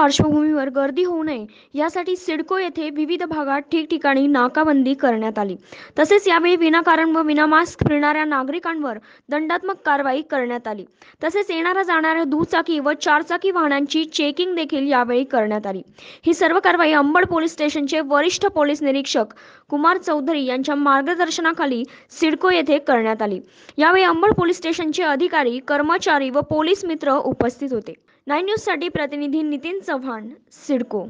पार्श्वभूमीवर गर्दी होऊ नये यासाठी सिडको येथे विविध भागात ठिकठिकाणी नाकाबंदी करण्यात आली तसेच यावेळी विनाकारण व विना मास्क फिरणाऱ्या नागरिकांवर दंडात्मक कारवाई करण्यात आली तसेच येणाऱ्या जाणाऱ्या दुचाकी व चारचाकी वाहनांची चेकिंग देखील यावेळी करण्यात आली ही सर्व कारवाई अंबड पोलीस स्टेशनचे वरिष्ठ पोलीस निरीक्षक कुमार चौधरी यांच्या मार्गदर्शनाखाली सिडको येथे करण्यात आली यावेळी अंबड पोलीस स्टेशनचे अधिकारी कर्मचारी व पोलीस मित्र उपस्थित होते नाईन न्यूज साठी प्रतिनिधी नितीन चव्हाण सिडको